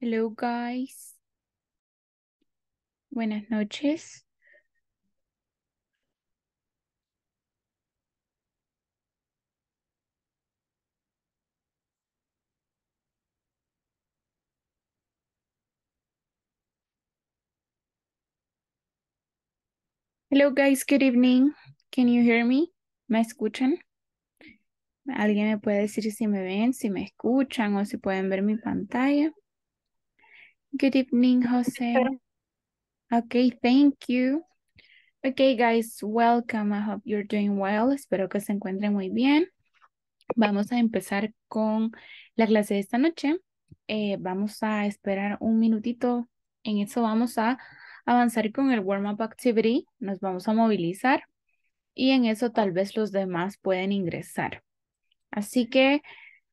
Hello guys. Buenas noches. Hello guys, good evening. Can you hear me? ¿Me escuchan? ¿Alguien me puede decir si me ven, si me escuchan o si pueden ver mi pantalla? Good evening, Jose. Okay, thank you. Okay, guys, welcome. I hope you're doing well. Espero que se encuentren muy bien. Vamos a empezar con la clase de esta noche. Eh, vamos a esperar un minutito. En eso vamos a avanzar con el warm-up activity. Nos vamos a movilizar. Y en eso tal vez los demás pueden ingresar. Así que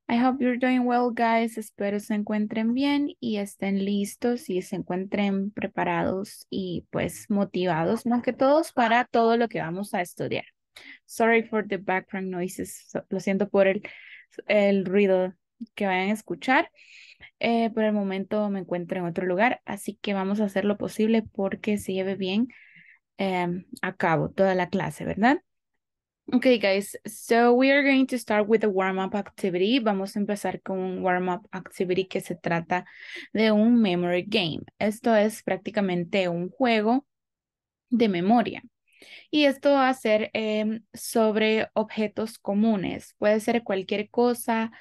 I hope you're doing well, guys. Espero se encuentren bien y estén listos y se encuentren preparados y pues motivados más que todos para todo lo que vamos a estudiar. Sorry for the background noises. Lo siento por el, el ruido que vayan a escuchar. Eh, por el momento me encuentro en otro lugar, así que vamos a hacer lo posible porque se lleve bien em, a cabo toda la clase, ¿verdad? Okay, guys, so we are going to start with a warm-up activity. Vamos a empezar con un warm-up activity que se trata de un memory game. Esto es prácticamente un juego de memoria. Y esto va a ser em, sobre objetos comunes. Puede ser cualquier cosa,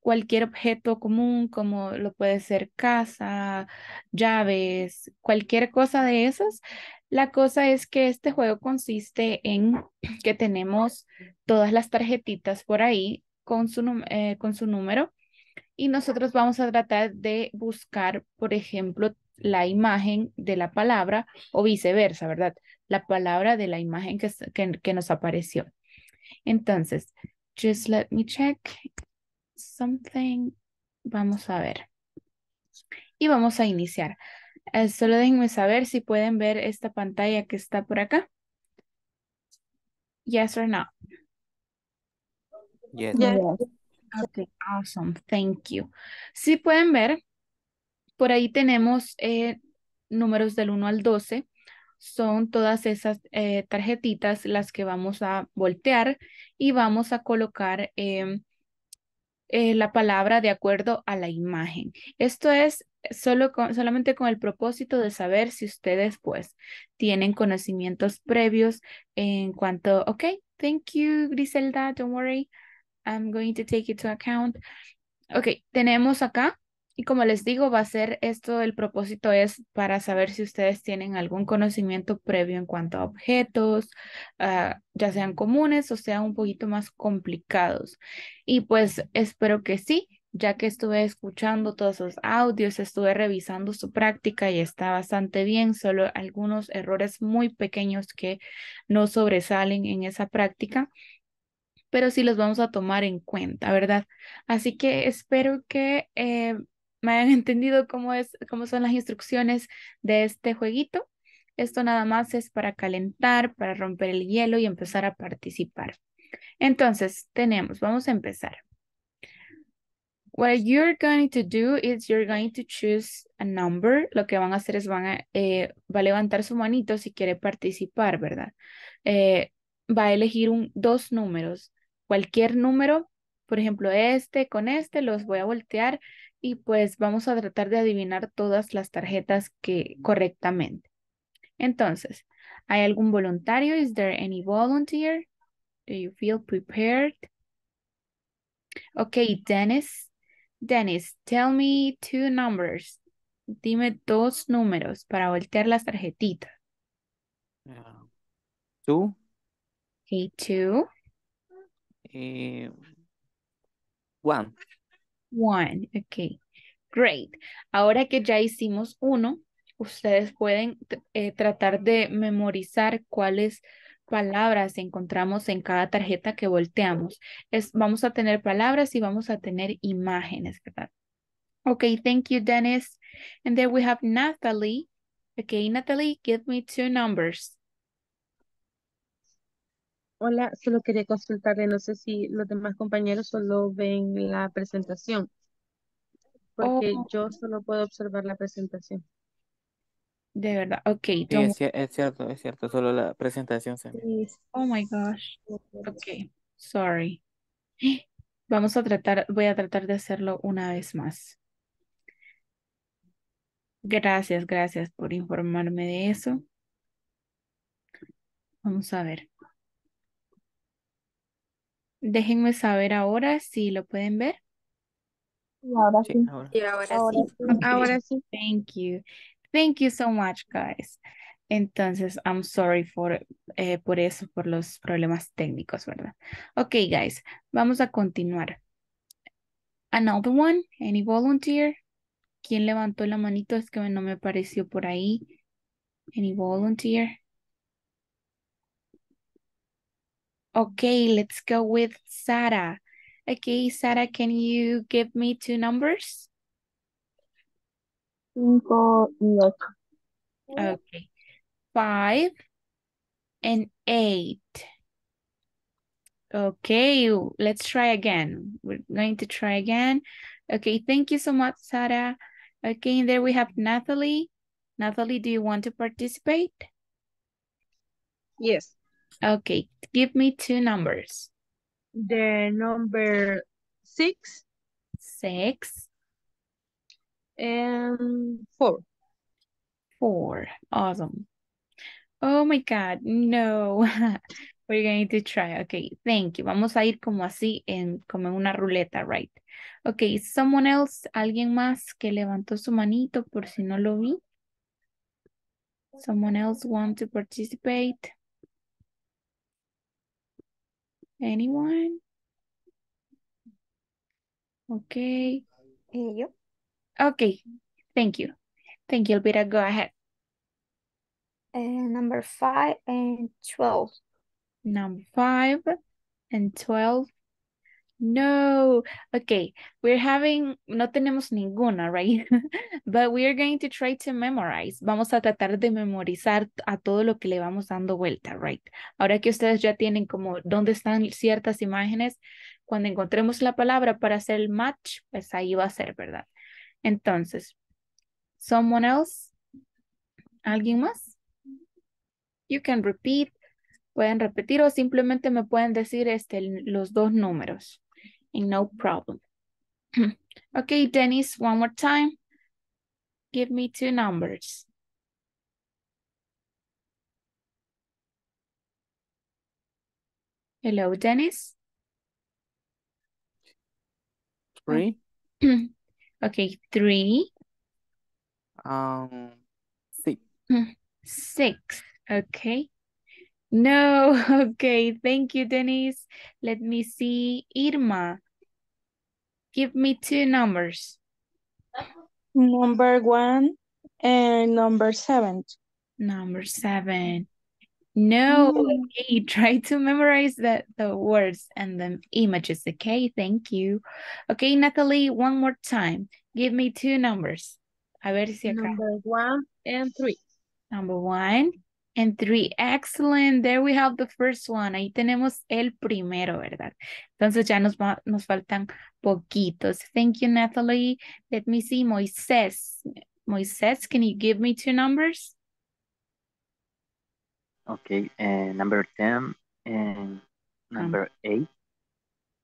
cualquier objeto común, como lo puede ser casa, llaves, cualquier cosa de esas. La cosa es que este juego consiste en que tenemos todas las tarjetitas por ahí con su, eh, con su número y nosotros vamos a tratar de buscar, por ejemplo, la imagen de la palabra o viceversa, ¿verdad? La palabra de la imagen que nos apareció. Entonces, just let me check something. Vamos a ver. Y vamos a iniciar. Eh, solo déjenme saber si pueden ver esta pantalla que está por acá. Yes or no? Yes. yes. awesome. Thank you. Si pueden ver, por ahí tenemos eh, números del 1 al 12. Son todas esas eh, tarjetitas las que vamos a voltear y vamos a colocar em, eh, la palabra de acuerdo a la imagen. Esto es solo solamente con el propósito de saber si ustedes pues tienen conocimientos previos en cuanto, ok, thank you Griselda, don't worry, I'm going to take it to account. Ok, tenemos acá y como les digo, va a ser esto, el propósito es para saber si ustedes tienen algún conocimiento previo en cuanto a objetos, ah, ya sean comunes o sean un poquito más complicados. Y pues espero que sí, ya que estuve escuchando todos esos audios, estuve revisando su práctica y está bastante bien, solo algunos errores muy pequeños que no sobresalen en esa práctica, pero sí los vamos a tomar en cuenta, ¿verdad? Así que espero que eh, me han entendido cómo, es, cómo son las instrucciones de este jueguito. Esto nada más es para calentar, para romper el hielo y empezar a participar. Entonces, tenemos, vamos a empezar. What you're going to do is you're going to choose a number. Lo que van a hacer es van a, eh, va a levantar su manito si quiere participar, ¿verdad? Eh, va a elegir un, dos números. Cualquier número, por ejemplo, este con este, los voy a voltear y pues vamos a tratar de adivinar todas las tarjetas que correctamente. Entonces, ¿hay algún voluntario? Is there any volunteer? Do you feel prepared? Okay, Dennis. Dennis, tell me two numbers. Dime dos números para voltear las tarjetitas. Ah, two. Okay, two. Eh, one one. okay, great. Ahora que ya hicimos uno, ustedes pueden eh, tratar de memorizar cuáles palabras encontramos en cada tarjeta que volteamos. Es, vamos a tener palabras y vamos a tener imágenes, ¿verdad? Ok, thank you, Dennis. And then we have Natalie. Okay, Natalie, give me two numbers. Hola, solo quería consultarle, no sé si los demás compañeros solo ven la presentación, porque oh. yo solo puedo observar la presentación. de verdad. Ok, Sí, es, cierto, es cierto, solo la presentación se Oh my gosh. Ok, sorry. Vamos a tratar, voy a tratar de hacerlo una vez más. Gracias, gracias por informarme de eso. Vamos a ver. Déjenme saber ahora si lo pueden ver. ahora sí. Ahora. sí. Ahora sí. Thank you. Thank you so much, guys. Entonces, I'm sorry for, eh, por eso, por los problemas técnicos, ¿verdad? Ok, guys, vamos a continuar. Another one, any volunteer? ¿Quién levantó la manito? Es que no me apareció por ahí. Any volunteer? Okay, let's go with Sara. Okay, Sara, can you give me two numbers? Cinco y ocho. Okay. Five and eight. Okay, let's try again. We're going to try again. Okay, thank you so much, Sara. Okay, and there we have Natalie. Natalie, do you want to participate? Yes. Okay, give me two numbers. The number six. Six. And four. Four, awesome. Oh my God, no. We're going to try. Okay, thank you. Vamos a ir como así, en, como en una ruleta, right? Okay, someone else, alguien más que levantó su manito por si no lo vi. Someone else want to participate. Anyone? Okay. And you? Okay. Thank you. Thank you, Elvira. Go ahead. And eh, number five and 12. Number five and 12. No. Okay. We're having, no tenemos ninguna, right? But we are going to try to memorize. Vamos a tratar de memorizar a todo lo que le vamos dando vuelta, right? Ahora que ustedes ya tienen como dónde están ciertas imágenes, cuando encontremos la palabra para hacer el match, pues ahí va a ser, ¿verdad? Entonces, someone else? ¿Alguien más? You can repeat. Pueden repetir o simplemente me pueden decir este, los dos números. and no problem. okay, Dennis, one more time. Give me two numbers. Hello, Dennis. Three. okay, three. Um, six. Six, okay. No, okay, thank you, Dennis. Let me see, Irma. Give me two numbers. Number one and number seven. Number seven. No, okay, mm. try to memorize the, the words and the images, okay? Thank you. Okay, Natalie, one more time. Give me two numbers. A ver si acá. Number one and three. Number one and three. Excellent. There we have the first one. Ahí tenemos el primero, ¿verdad? Entonces ya nos, nos faltan poquitos. Thank you, Natalie. Let me see. Moisés. Moisés, can you give me two numbers? Okay, uh, number 10 and number um, 8.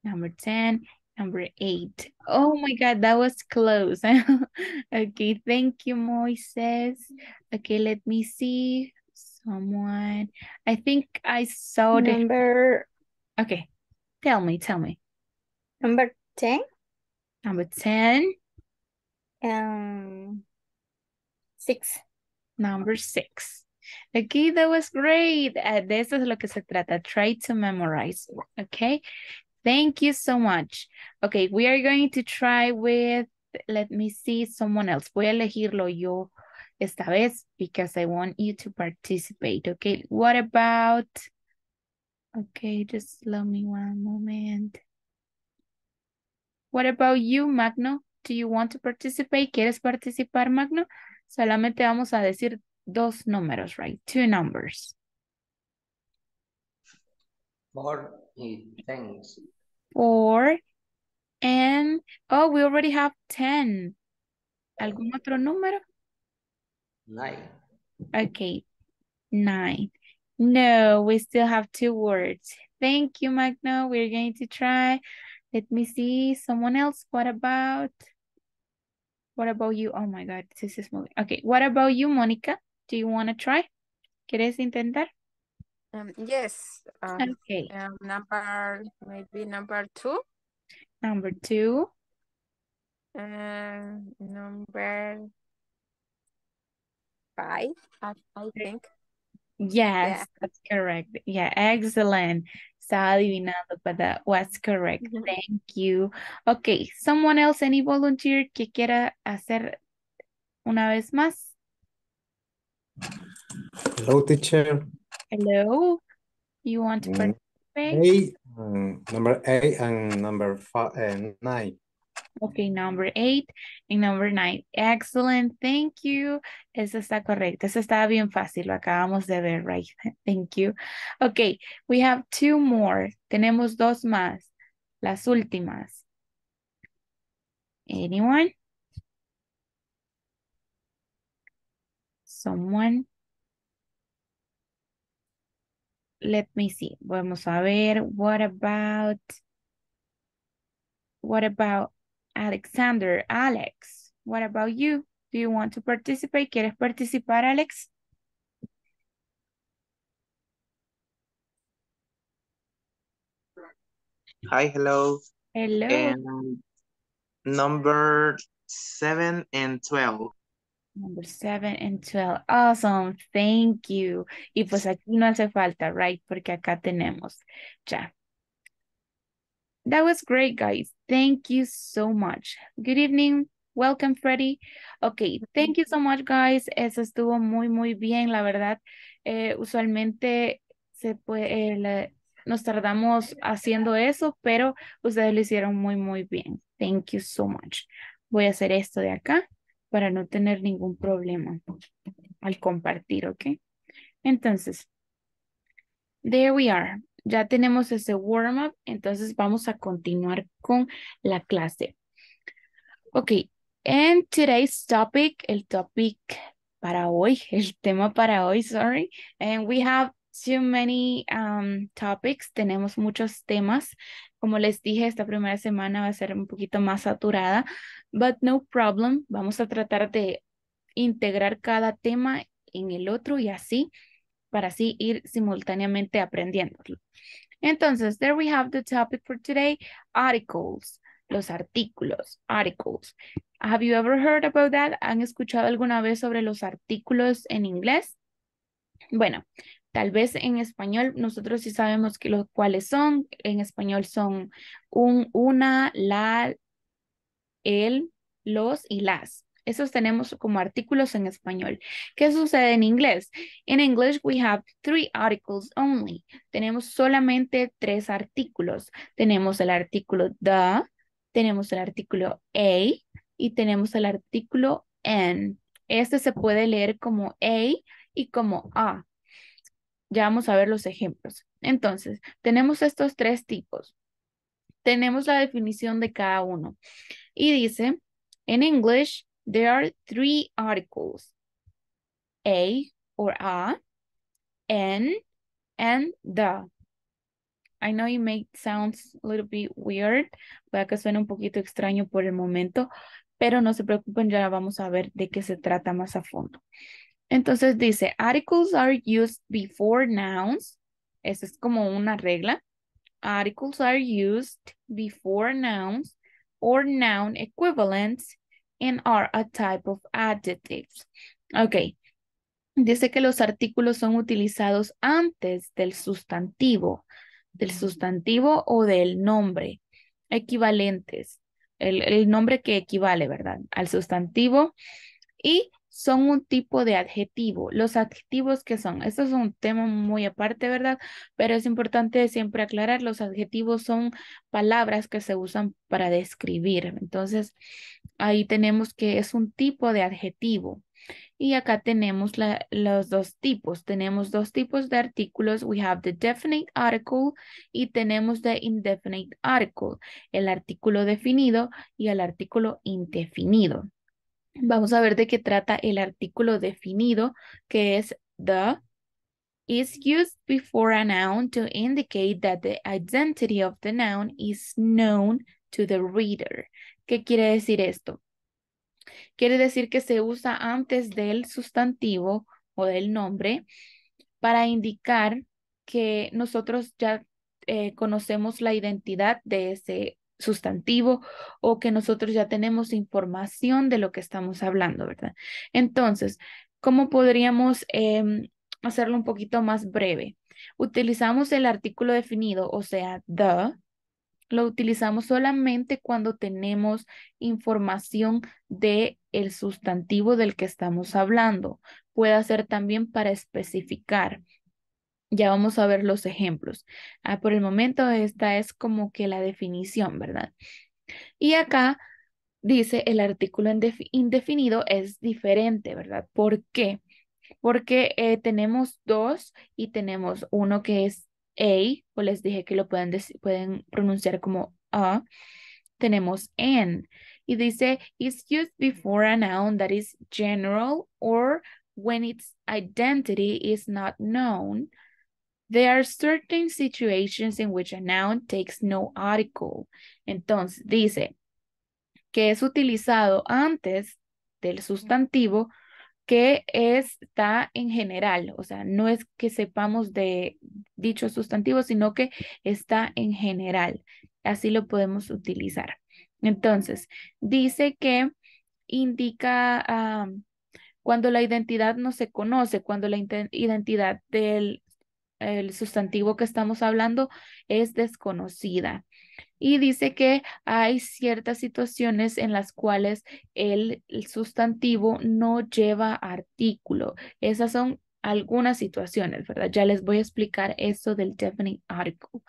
Number 10 number eight. Oh my God, that was close. okay, thank you, Moises. Okay, let me see someone. I think I saw the number. Okay, tell me, tell me. Number ten. Number ten. Um, six. Number six. Okay, that was great. Uh, this is lo que se trata. Try to memorize. Okay. Thank you so much. Okay, we are going to try with, let me see, someone else. Voy a elegirlo yo. esta vez because I want you to participate. Okay, what about? Okay, just let me one moment. What about you, Magno? Do you want to participate? ¿Quieres participar, Magno? Solamente vamos a decir dos números, right? Two numbers. Four and ten. Four and, oh, we already have ten. ¿Algún otro número? Nine. Okay, nine. No, we still have two words. Thank you, Magno. We're going to try. Let me see. Someone else. What about? What about you? Oh my God, this is moving. Okay, what about you, Monica? Do you want to try? ¿Quieres intentar? Um, yes. Um, okay. Um, number, maybe number two. Number two. Um, number five, I, I think. Yes, yeah. that's correct. Yeah, excellent. Está adivinando, but that was correct. Mm -hmm. Thank you. Okay, someone else, any volunteer que quiera hacer una vez más? Hello, teacher. Hello. You want to mm. participate? Eight, um, number eight and number five, uh, nine. Okay, number eight and number nine. Excellent, thank you. Eso está correcto. Eso está bien fácil, lo acabamos de ver, right? Thank you. Okay, we have two more. Tenemos dos más, las últimas. Anyone? Someone? Let me see. Vamos a ver. What about... What about Alexander, Alex, what about you? Do you want to participate? ¿Quieres participar, Alex? Hi, hello. Hello. And number 7 and 12. Number 7 and 12. Awesome. Thank you. Y pues aquí no hace falta, right? Porque acá tenemos. Ya. That was great, guys. Thank you so much. Good evening. Welcome, Freddy. Okay, thank you so much, guys. Eso estuvo muy, muy bien, la verdad. Eh, usualmente se puede, eh, nos tardamos haciendo eso, pero ustedes lo hicieron muy, muy bien. Thank you so much. Voy a hacer esto de acá para no tener ningún problema al compartir, ¿ok? Entonces, there we are ya tenemos ese warm-up, entonces vamos a continuar con la clase. Ok, and today's topic, el topic para hoy, el tema para hoy, sorry, and we have too many um, topics, tenemos muchos temas. Como les dije, esta primera semana va a ser un poquito más saturada, but no problem, vamos a tratar de integrar cada tema en el otro y así para así ir simultáneamente aprendiéndolo. Entonces, there we have the topic for today, articles, los artículos, articles. Have you ever heard about that? ¿Han escuchado alguna vez sobre los artículos en inglés? Bueno, tal vez en español nosotros sí sabemos que los cuáles son. En español son un, una, la, el, los y las. Esos tenemos como artículos en español. ¿Qué sucede en inglés? En inglés English we have three articles only. Tenemos solamente tres artículos. Tenemos el artículo the, tenemos el artículo a y tenemos el artículo an. Este se puede leer como a y como a. Ya vamos a ver los ejemplos. Entonces, tenemos estos tres tipos. Tenemos la definición de cada uno. Y dice, en inglés... There are three articles, a or a, an, and the. I know it may sound a little bit weird, a que suene un poquito extraño por el momento, pero no se preocupen, ya vamos a ver de qué se trata más a fondo. Entonces dice, articles are used before nouns. Esa es como una regla. Articles are used before nouns or noun equivalents and are a type of adjectives. Ok. Dice que los artículos son utilizados antes del sustantivo, del sustantivo o del nombre, equivalentes, el, el nombre que equivale, ¿verdad? Al sustantivo y son un tipo de adjetivo. Los adjetivos que son, esto es un tema muy aparte, ¿verdad? Pero es importante siempre aclarar, los adjetivos son palabras que se usan para describir. Entonces, Ahí tenemos que es un tipo de adjetivo. Y acá tenemos los dos tipos. Tenemos dos tipos de artículos. We have the definite article y tenemos the indefinite article. El artículo definido y el artículo indefinido. Vamos a ver de qué trata el artículo definido, que es the. Is used before a noun to indicate that the identity of the noun is known to the reader. ¿Qué quiere decir esto? Quiere decir que se usa antes del sustantivo o del nombre para indicar que nosotros ya eh, conocemos la identidad de ese sustantivo o que nosotros ya tenemos información de lo que estamos hablando, ¿verdad? Entonces, ¿cómo podríamos em, hacerlo un poquito más breve? Utilizamos el artículo definido, o sea, the, lo utilizamos solamente cuando tenemos información de el sustantivo del que estamos hablando. Puede ser también para especificar. Ya vamos a ver los ejemplos. Ah, por el momento esta es como que la definición, ¿verdad? Y acá dice el artículo indefinido es diferente, ¿verdad? ¿Por qué? Porque eh, tenemos dos y tenemos uno que es a, o les dije que lo pueden, pueden pronunciar como a, tenemos n Y dice, it's used before a noun that is general or when its identity is not known. There are certain situations in which a noun takes no article. Entonces, dice que es utilizado antes del sustantivo que está en general, o sea, no es que sepamos de dicho sustantivo, sino que está en general. Así lo podemos utilizar. Entonces, dice que indica ah, cuando la identidad no se conoce, cuando la identidad del sustantivo que estamos hablando es desconocida. Y dice que hay ciertas situaciones en las cuales el, sustantivo no lleva artículo. Esas son algunas situaciones, ¿verdad? Ya les voy a explicar eso del definite article.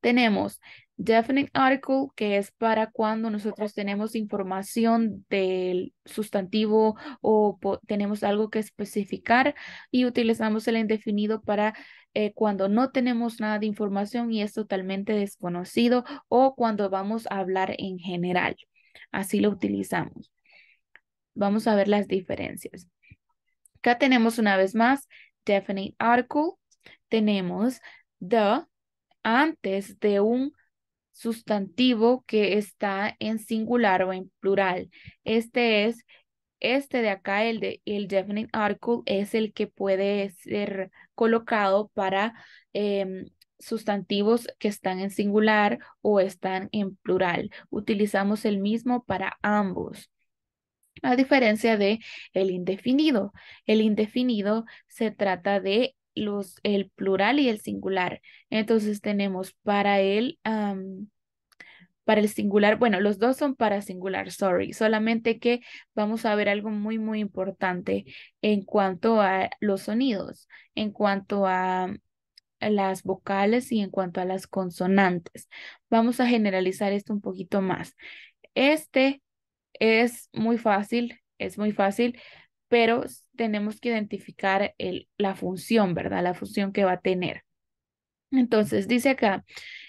Tenemos Definite article, que es para cuando nosotros tenemos información del sustantivo o tenemos algo que especificar y utilizamos el indefinido para eh, cuando no tenemos nada de información y es totalmente desconocido o cuando vamos a hablar en general. Así lo utilizamos. Vamos a ver las diferencias. Acá tenemos una vez más definite article. Tenemos the antes de un sustantivo que está en singular o en plural. Este es, este de acá, el, de, el definite article, es el que puede ser colocado para em, sustantivos que están en singular o están en plural. Utilizamos el mismo para ambos. A diferencia de el indefinido. El indefinido se trata de los, el plural y el singular. Entonces tenemos para él, para el singular, bueno, los dos son para singular, sorry, solamente que vamos a ver algo muy, muy importante en cuanto a los sonidos, en cuanto a las vocales y en cuanto a las consonantes. Vamos a generalizar esto un poquito más. Este es muy fácil, es muy fácil pero tenemos que identificar la función, ¿verdad? La función que va a tener. Entonces, dice acá,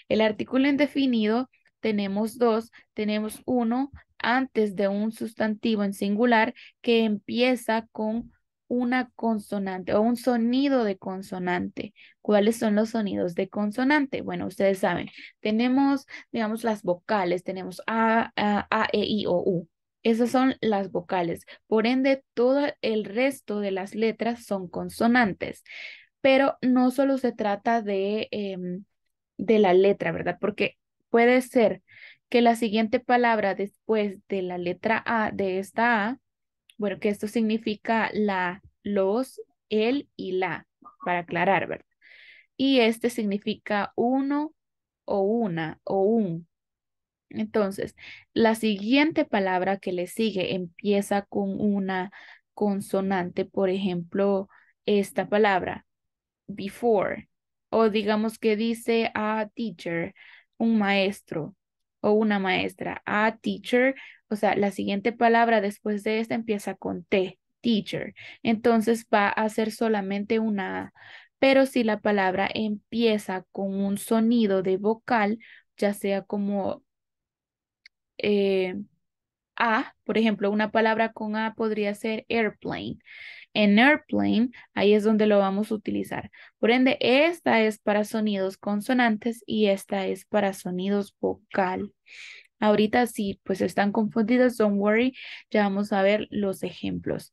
el artículo indefinido, tenemos dos, tenemos uno antes de un sustantivo en singular que empieza con una consonante o un sonido de consonante. ¿Cuáles son los sonidos de consonante? Bueno, ustedes saben, tenemos, digamos, las vocales, tenemos A, A, A E, I, O, U. Esas son las vocales. Por ende, todo el resto de las letras son consonantes. Pero no solo se trata de, em, de la letra, ¿verdad? Porque puede ser que la siguiente palabra después de la letra A, de esta A, bueno, que esto significa la, los, el y la, para aclarar, ¿verdad? Y este significa uno o una o un, entonces, la siguiente palabra que le sigue empieza con una consonante, por ejemplo, esta palabra, before, o digamos que dice a teacher, un maestro o una maestra, a teacher, o sea, la siguiente palabra después de esta empieza con T, teacher. Entonces va a ser solamente una A. Pero si la palabra empieza con un sonido de vocal, ya sea como eh, a, por ejemplo, una palabra con A podría ser airplane. En airplane, ahí es donde lo vamos a utilizar. Por ende, esta es para sonidos consonantes y esta es para sonidos vocal. Ahorita sí, pues están confundidos, don't worry, ya vamos a ver los ejemplos.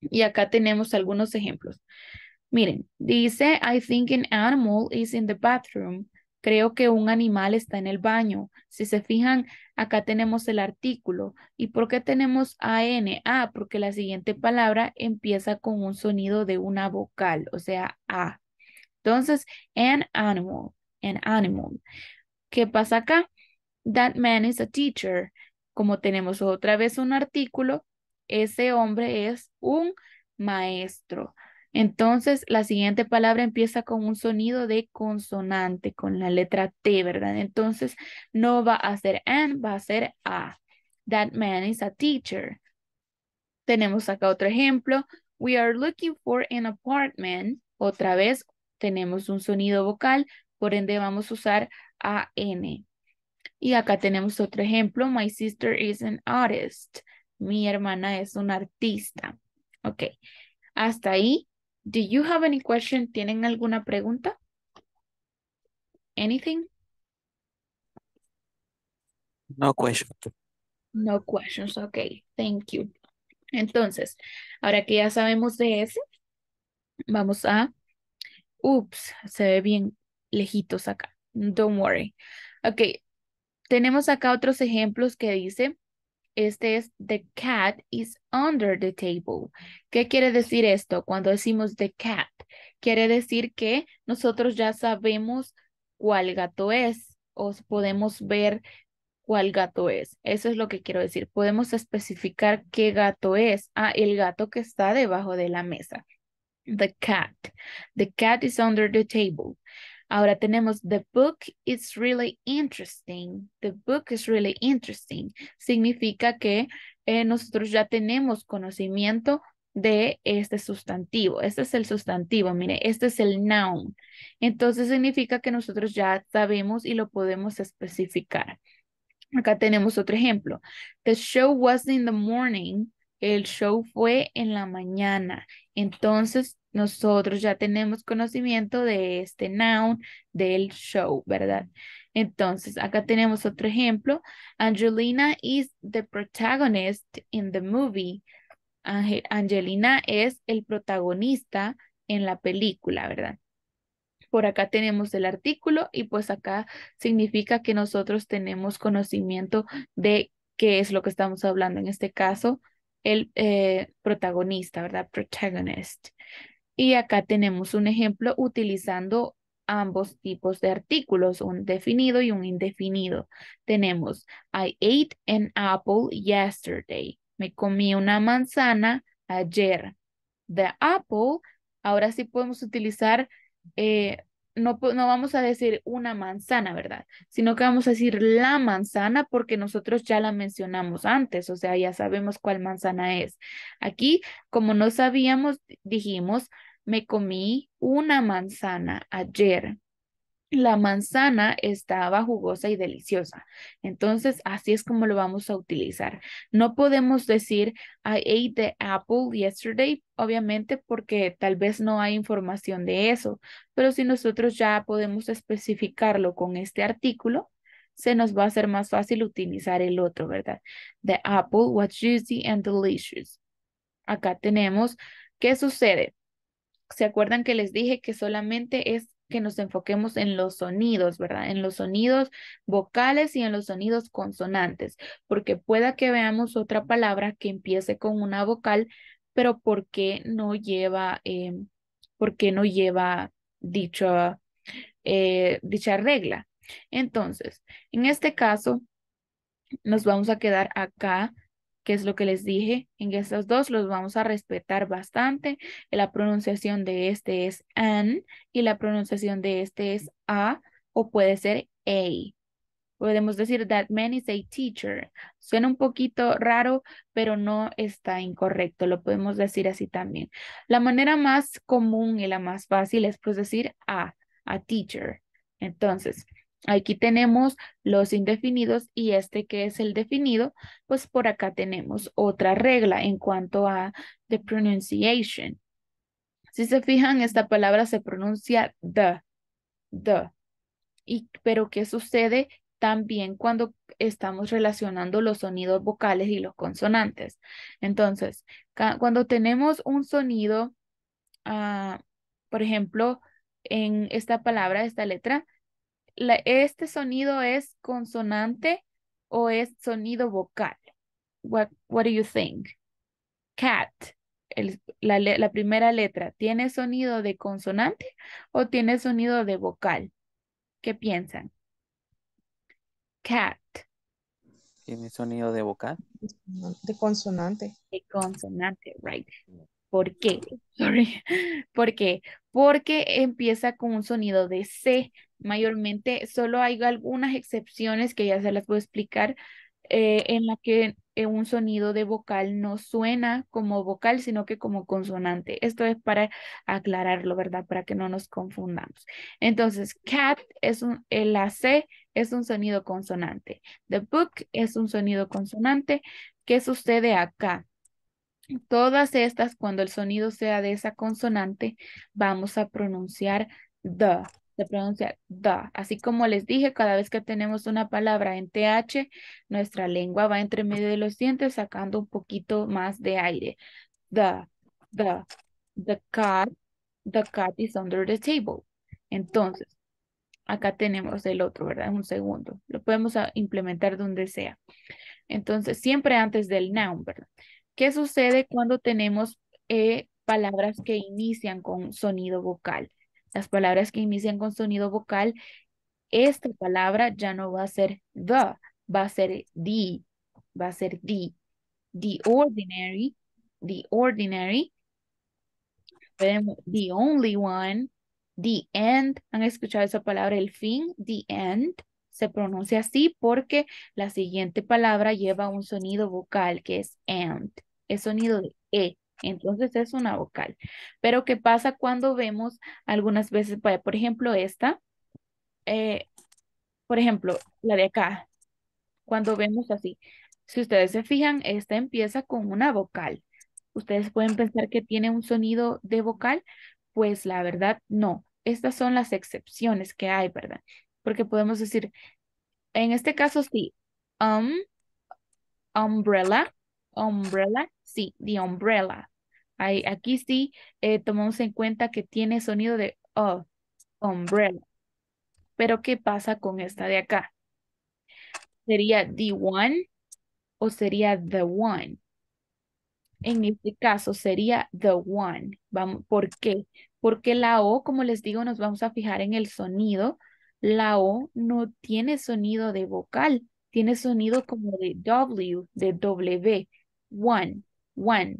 Y acá tenemos algunos ejemplos. Miren, dice, I think an animal is in the bathroom. Creo que un animal está en el baño. Si se fijan, acá tenemos el artículo. ¿Y por qué tenemos AN? Ah, porque la siguiente palabra empieza con un sonido de una vocal, o sea, A. Entonces, an animal, an animal. ¿Qué pasa acá? That man is a teacher. Como tenemos otra vez un artículo, ese hombre es un maestro. Entonces, la siguiente palabra empieza con un sonido de consonante, con la letra T, ¿verdad? Entonces, no va a ser an, va a ser a. That man is a teacher. Tenemos acá otro ejemplo. We are looking for an apartment. Otra vez, tenemos un sonido vocal, por ende vamos a usar a n. Y acá tenemos otro ejemplo. My sister is an artist. Mi hermana es una artista. Ok. Hasta ahí Do you have any question? ¿Tienen alguna pregunta? Anything? No questions. No questions, ok. Thank you. Entonces, ahora que ya sabemos de ese, vamos a... Ups, se ve bien lejitos acá. Don't worry. Ok, tenemos acá otros ejemplos que dice este es the cat is under the table. ¿Qué quiere decir esto cuando decimos the cat? Quiere decir que nosotros ya sabemos cuál gato es o podemos ver cuál gato es. Eso es lo que quiero decir. Podemos especificar qué gato es. Ah, el gato que está debajo de la mesa. The cat. The cat is under the table. Ahora tenemos the book is really interesting. The book is really interesting. Significa que eh, nosotros ya tenemos conocimiento de este sustantivo. Este es el sustantivo, mire, este es el noun. Entonces significa que nosotros ya sabemos y lo podemos especificar. Acá tenemos otro ejemplo. The show was in the morning. El show fue en la mañana. Entonces nosotros ya tenemos conocimiento de este noun del show, ¿verdad? Entonces, acá tenemos otro ejemplo. Angelina is the protagonist in the movie. Angelina es el protagonista en la película, ¿verdad? Por acá tenemos el artículo y pues acá significa que nosotros tenemos conocimiento de qué es lo que estamos hablando. En este caso, el eh, protagonista, ¿verdad? Protagonist. Y acá tenemos un ejemplo utilizando ambos tipos de artículos, un definido y un indefinido. Tenemos, I ate an apple yesterday. Me comí una manzana ayer. The apple, ahora sí podemos utilizar, eh, no, no vamos a decir una manzana, ¿verdad? Sino que vamos a decir la manzana porque nosotros ya la mencionamos antes, o sea, ya sabemos cuál manzana es. Aquí, como no sabíamos, dijimos, me comí una manzana ayer. La manzana estaba jugosa y deliciosa. Entonces, así es como lo vamos a utilizar. No podemos decir I ate the apple yesterday, obviamente porque tal vez no hay información de eso, pero si nosotros ya podemos especificarlo con este artículo, se nos va a ser más fácil utilizar el otro, ¿verdad? The apple was juicy and delicious. Acá tenemos, ¿qué sucede? ¿Se acuerdan que les dije que solamente es que nos enfoquemos en los sonidos, ¿verdad? En los sonidos vocales y en los sonidos consonantes, porque pueda que veamos otra palabra que empiece con una vocal, pero ¿por qué no lleva, eh, qué no lleva eh, dicha regla? Entonces, en este caso, nos vamos a quedar acá que es lo que les dije. En estos dos los vamos a respetar bastante. La pronunciación de este es an y la pronunciación de este es a o puede ser a. Podemos decir that man is a teacher. Suena un poquito raro, pero no está incorrecto. Lo podemos decir así también. La manera más común y la más fácil es pues decir a, a teacher. Entonces, Aquí tenemos los indefinidos y este que es el definido, pues por acá tenemos otra regla en cuanto a the pronunciation. Si se fijan, esta palabra se pronuncia the, the. Y, pero ¿qué sucede también cuando estamos relacionando los sonidos vocales y los consonantes? Entonces, cuando tenemos un sonido, ah, por ejemplo, en esta palabra, esta letra, este sonido es consonante o es sonido vocal. What, do you think? Cat, la, la primera letra, ¿tiene sonido de consonante o tiene sonido de vocal? ¿Qué piensan? Cat. ¿Tiene sonido de vocal? De consonante. De consonante, right. ¿Por qué? Sorry. ¿Por qué? Porque empieza con un sonido de C. Mayormente solo hay algunas excepciones que ya se las voy a explicar eh, en la que eh, un sonido de vocal no suena como vocal, sino que como consonante. Esto es para aclararlo, ¿verdad? Para que no nos confundamos. Entonces, cat es un, eh, la C es un sonido consonante. The book es un sonido consonante. ¿Qué sucede acá? Todas estas, cuando el sonido sea de esa consonante, vamos a pronunciar the. Se pronuncia da. Así como les dije, cada vez que tenemos una palabra en TH, nuestra lengua va entre medio de los dientes sacando un poquito más de aire. The, the, the cat, the cat is under the table. Entonces, acá tenemos el otro, ¿verdad? Un segundo. Lo podemos ah, implementar donde sea. Entonces, siempre antes del noun, ¿verdad? ¿Qué sucede cuando tenemos eh, palabras que inician con sonido vocal? Las palabras que inician con sonido vocal, esta palabra ya no va a ser the, va a ser the, va a ser the. The ordinary, the ordinary, the only one, the end. ¿Han escuchado esa palabra? El fin, the end. Se pronuncia así porque la siguiente palabra lleva un sonido vocal que es and, es sonido de E, entonces es una vocal. Pero ¿qué pasa cuando vemos algunas veces, por ejemplo, esta? Eh, por ejemplo, la de acá, cuando vemos así. Si ustedes se fijan, esta empieza con una vocal. Ustedes pueden pensar que tiene un sonido de vocal, pues la verdad no. Estas son las excepciones que hay, ¿verdad? Porque podemos decir, en este caso sí, um, umbrella, Umbrella, sí, the umbrella. aquí sí eh, tomamos en cuenta que tiene sonido de o oh, umbrella. Pero ¿qué pasa con esta de acá? ¿Sería the one o sería the one? En este caso sería the one. Vamos, ¿Por qué? Porque la O, como les digo, nos vamos a fijar en el sonido. La O no tiene sonido de vocal, tiene sonido como de W, de W one, one.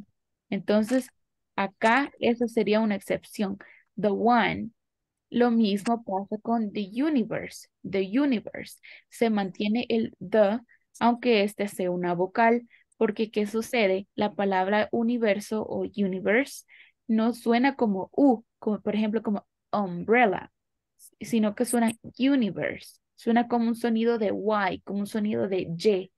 Entonces, acá eso sería una excepción. The one. Lo mismo pasa con the universe. The universe. Se mantiene el the, aunque este sea una vocal, porque ¿qué sucede? La palabra universo o universe no suena como u, como por ejemplo como umbrella, sino que suena universe. Suena como un sonido de y, como un sonido de y,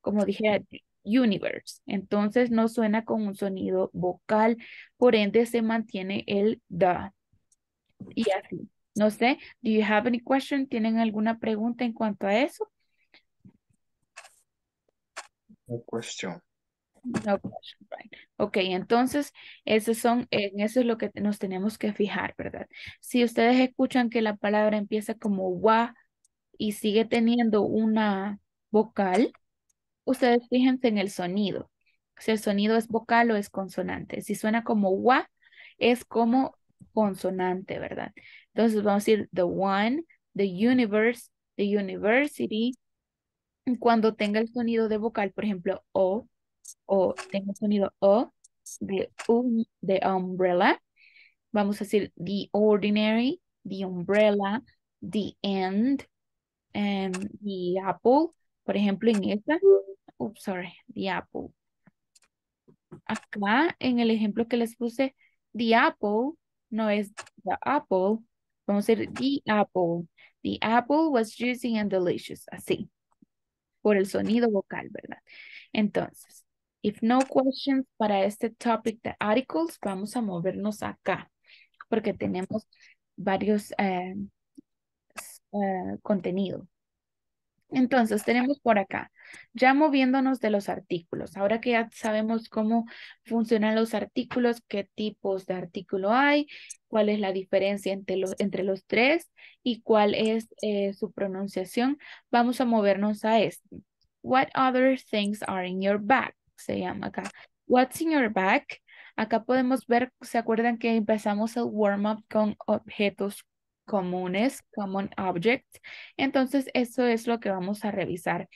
como dijera universe. Entonces no suena con un sonido vocal, por ende se mantiene el da. Y así. No sé, do you have any question? ¿Tienen alguna pregunta en cuanto a eso? No question. No question, right. Ok, entonces esos son, eso es lo que nos tenemos que fijar, ¿verdad? Si ustedes escuchan que la palabra empieza como wa y sigue teniendo una vocal, ustedes fíjense en el sonido, si el sonido es vocal o es consonante. Si suena como wa, es como consonante, ¿verdad? Entonces vamos a decir the one, the universe, the university. Cuando tenga el sonido de vocal, por ejemplo, o, o tenga el sonido o, de, um, de umbrella, vamos a decir the ordinary, the umbrella, the end, and the apple. Por ejemplo, en esta Oops, sorry, the apple. Acá en el ejemplo que les puse, the apple no es the apple. Vamos a decir the apple. The apple was juicy and delicious. Así. Por el sonido vocal, ¿verdad? Entonces, if no questions para este topic de articles, vamos a movernos acá. Porque tenemos varios eh, eh, contenidos. Entonces, tenemos por acá ya moviéndonos de los artículos, ahora que ya sabemos cómo funcionan los artículos, qué tipos de artículo hay, cuál es la diferencia entre los, entre los tres y cuál es eh, su pronunciación, vamos a movernos a este. What other things are in your bag? Se llama acá. What's in your bag? Acá podemos ver, ¿se acuerdan que empezamos el warm-up con objetos comunes, common objects? Entonces, eso es lo que vamos a revisar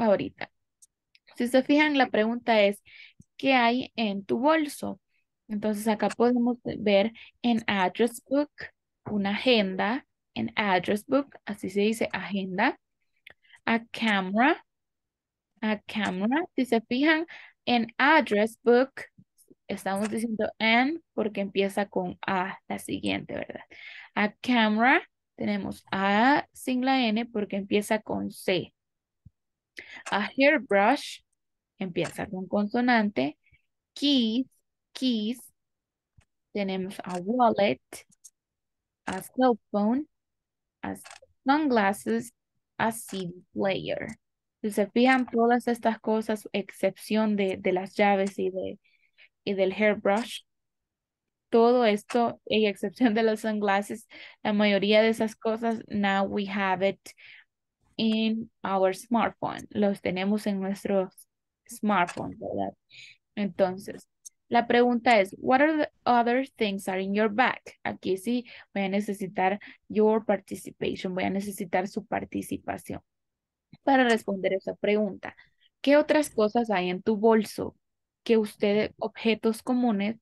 ahorita. Si se fijan, la pregunta es, ¿qué hay en tu bolso? Entonces acá podemos ver en address book, una agenda, en address book, así se dice agenda, a camera, a camera. Si se fijan, en address book estamos diciendo and porque empieza con a, la siguiente, ¿verdad? A camera tenemos a sin la n porque empieza con c. A hairbrush empieza con consonante. Keys, keys. Tenemos a wallet, a cell phone, a sunglasses, a CD player. Si se fijan, todas estas cosas, excepción de, las llaves y, de, del hairbrush, todo esto, y excepción de los sunglasses, la mayoría de esas cosas, now we have it in our smartphone. Los tenemos en nuestro smartphone, ¿verdad? Entonces, la pregunta es, what are the other things are in your bag? Aquí sí voy a necesitar your participation, voy a necesitar su participación para responder esa pregunta. ¿Qué otras cosas hay en tu bolso? Que ustedes, objetos comunes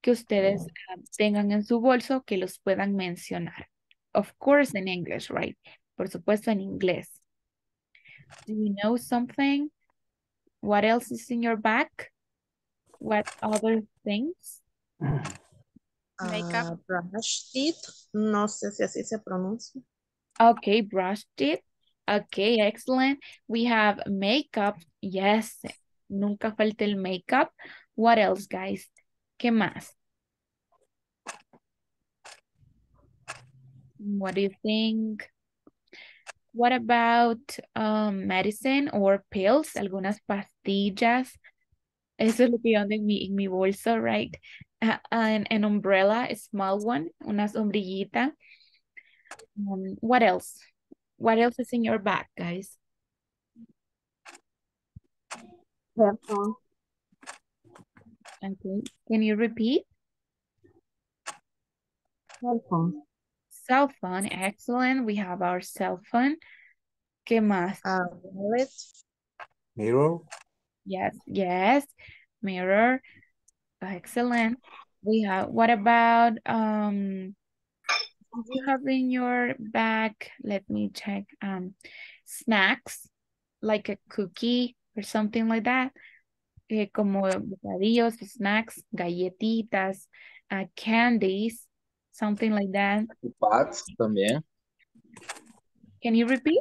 que ustedes ah, tengan en su bolso que los puedan mencionar. Of course in English, right? por supuesto, en inglés. Do you know something? What else is in your bag? What other things? Makeup. Uh, brush teeth. No sé si así se pronuncia. Okay, brush teeth. Okay, excellent. We have makeup. Yes. Nunca falta el makeup. What else, guys? ¿Qué más? What do you think? What about um, medicine or pills? Algunas pastillas. Eso es lo que ando en mi, en mi bolso, right? Uh, ah, an, ah, an umbrella, a small one, una sombrillita. Um, what else? What else is in your bag, guys? Careful. Okay. Can you repeat? cell phone. Excellent. We have our cell phone. ¿Qué más? Um, mirror. Yes, yes. Mirror. Excellent. We have, what about, um, you have in your bag, let me check, um, snacks, like a cookie or something like that. Eh, como bocadillos, snacks, galletitas, uh, candies, something like that. Tupac também. Can you repeat?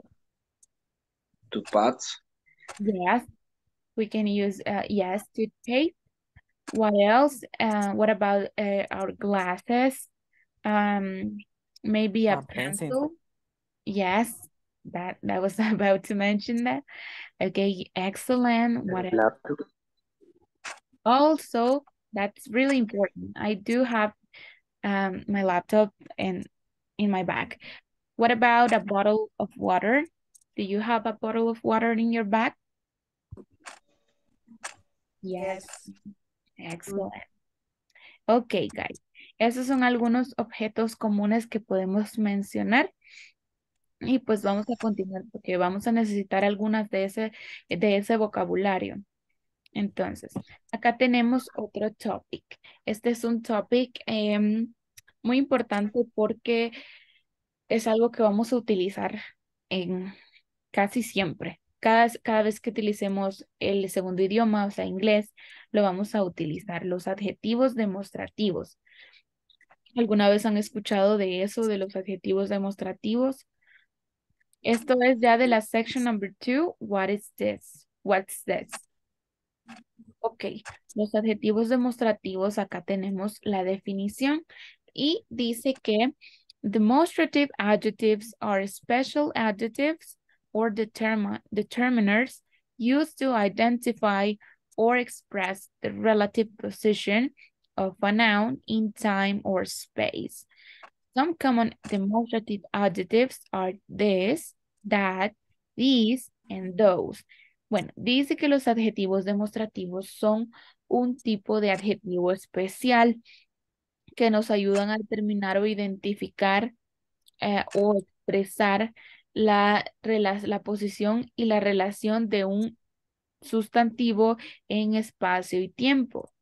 parts. Yes, we can use uh, yes to tape. What else? Uh, what about uh, our glasses? Um, maybe a, a pencil. pencil. Yes, that that was about to mention that. Okay, excellent. What else? Also, that's really important. I do have Um, my laptop and in my bag. What about a bottle of water? Do you have a bottle of water in your bag? Yes. Excellent. Okay, guys. Esos son algunos objetos comunes que podemos mencionar. Y pues vamos a continuar porque vamos a necesitar algunas de ese, de ese vocabulario. Entonces, acá tenemos otro topic. Este es un topic... Em, muy importante porque es algo que vamos a utilizar en casi siempre. Cada, cada vez que utilicemos el segundo idioma, o sea, inglés, lo vamos a utilizar, los adjetivos demostrativos. ¿Alguna vez han escuchado de eso, de los adjetivos demostrativos? Esto es ya de la section number two. What is this? What's this? Ok, los adjetivos demostrativos, acá tenemos la definición Y dice que demonstrative adjectives are special adjectives or determin determiners used to identify or express the relative position of a noun in time or space. Some common demonstrative adjectives are this, that, these, and those. Bueno, dice que los adjetivos demostrativos son un tipo de adjetivo especial que nos ayudan a determinar o identificar eh, o expresar la, la posición y la relación de un sustantivo en espacio y tiempo.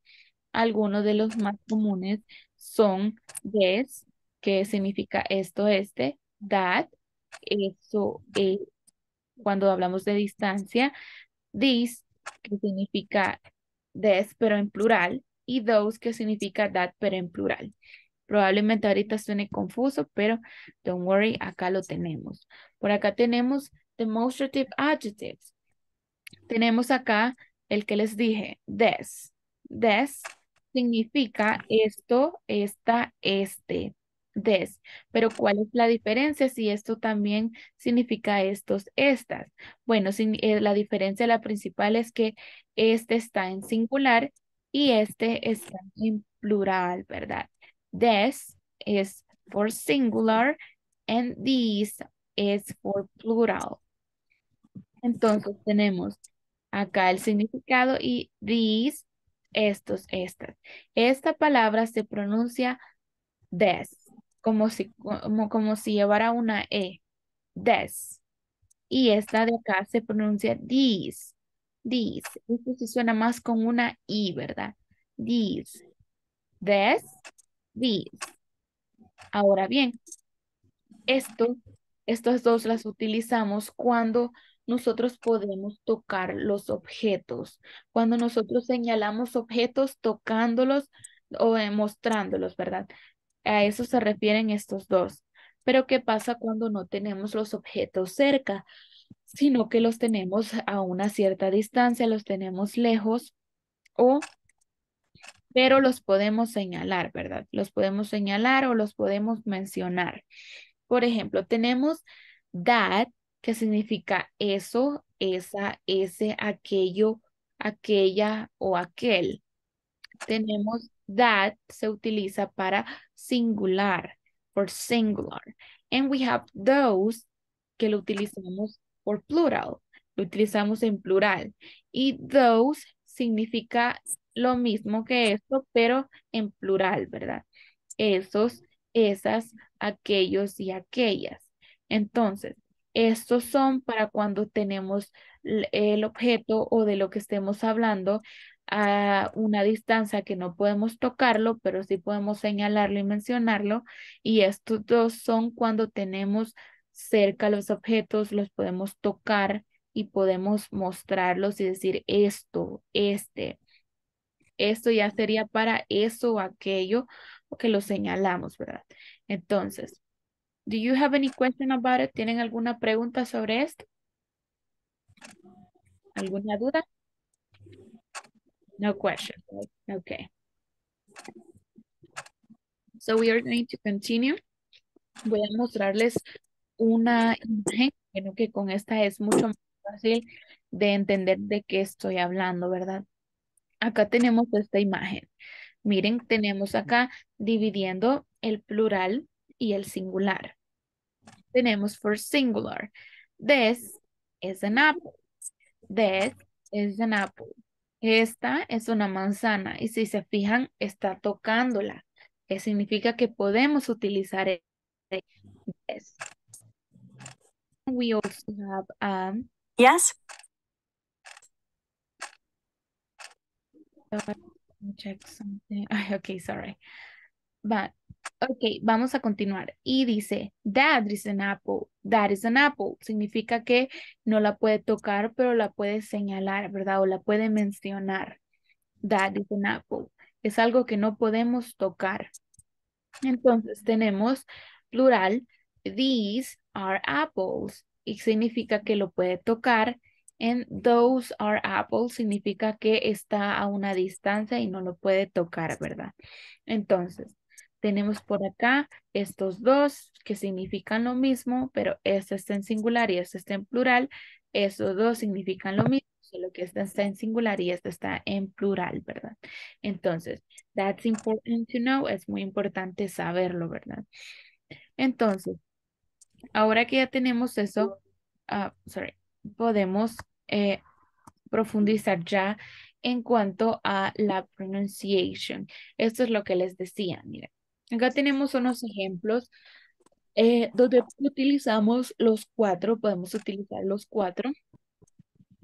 Algunos de los más comunes son this, que significa esto, este, that, eso, eh, cuando hablamos de distancia, this, que significa des, pero en plural, y those, que significa that, pero en plural. Probablemente ahorita suene confuso, pero don't worry, acá lo tenemos. Por acá tenemos demonstrative adjectives. Tenemos acá el que les dije, this. This significa esto, esta, este. This. Pero ¿cuál es la diferencia si esto también significa estos, estas? Bueno, eh, la diferencia, la principal es que este está en singular y este es en plural, ¿verdad? This is for singular and this is for plural. Entonces tenemos acá el significado y these, estos, estas. Esta palabra se pronuncia des, como si, como, si llevara una E, This. Y esta de acá se pronuncia these, This. Esto se suena más con una I, ¿verdad? This. This. This. Ahora bien, esto, estas dos las utilizamos cuando nosotros podemos tocar los objetos. Cuando nosotros señalamos objetos tocándolos o mostrándolos, ¿verdad? A eso se refieren estos dos. Pero ¿qué pasa cuando no tenemos los objetos cerca? sino que los tenemos a una cierta distancia, los tenemos lejos o pero los podemos señalar, ¿verdad? Los podemos señalar o los podemos mencionar. Por ejemplo, tenemos that, que significa eso, esa, ese, aquello, aquella o aquel. Tenemos that, se utiliza para singular, for singular. And we have those, que lo utilizamos por plural. Lo utilizamos en plural. Y those significa lo mismo que esto, pero en plural, ¿verdad? Esos, esas, aquellos y aquellas. Entonces, estos son para cuando tenemos el objeto o de lo que estemos hablando a una distancia que no podemos tocarlo, pero sí podemos señalarlo y mencionarlo. Y estos dos son cuando tenemos cerca los objetos, los podemos tocar y podemos mostrarlos y decir esto, este. Esto ya sería para eso o aquello que lo señalamos, ¿verdad? Entonces, do you have any question about ¿Tienen alguna pregunta sobre esto? ¿Alguna duda? No question. Okay. So we are going to continue. Voy a mostrarles una imagen, creo que con esta es mucho más fácil de entender de qué estoy hablando, ¿verdad? Acá tenemos esta imagen. Miren, tenemos acá dividiendo el plural y el singular. Tenemos for singular. This is an apple. This is an apple. Esta es una manzana y si se fijan está tocándola, que significa que podemos utilizar e, this we also have um yes check something okay sorry but ok, vamos a continuar. Y dice, that is an apple, that is an apple. Significa que no la puede tocar, pero la puede señalar, ¿verdad? O la puede mencionar. That is an apple. Es algo que no podemos tocar. Entonces tenemos plural, these, are apples y significa que lo puede tocar. And those are apples significa que está a una distancia y no lo puede tocar, ¿verdad? Entonces, tenemos por acá estos dos que significan lo mismo, pero este está en singular y este está en plural. Esos dos significan lo mismo, solo que este está en singular y este está en plural, ¿verdad? Entonces, that's important to know, es muy importante saberlo, ¿verdad? Entonces, ahora que ya tenemos eso, ah, sorry, podemos eh, profundizar ya en cuanto a la pronunciation. Esto es lo que les decía, miren. Acá tenemos unos ejemplos eh, donde utilizamos los cuatro, podemos utilizar los cuatro.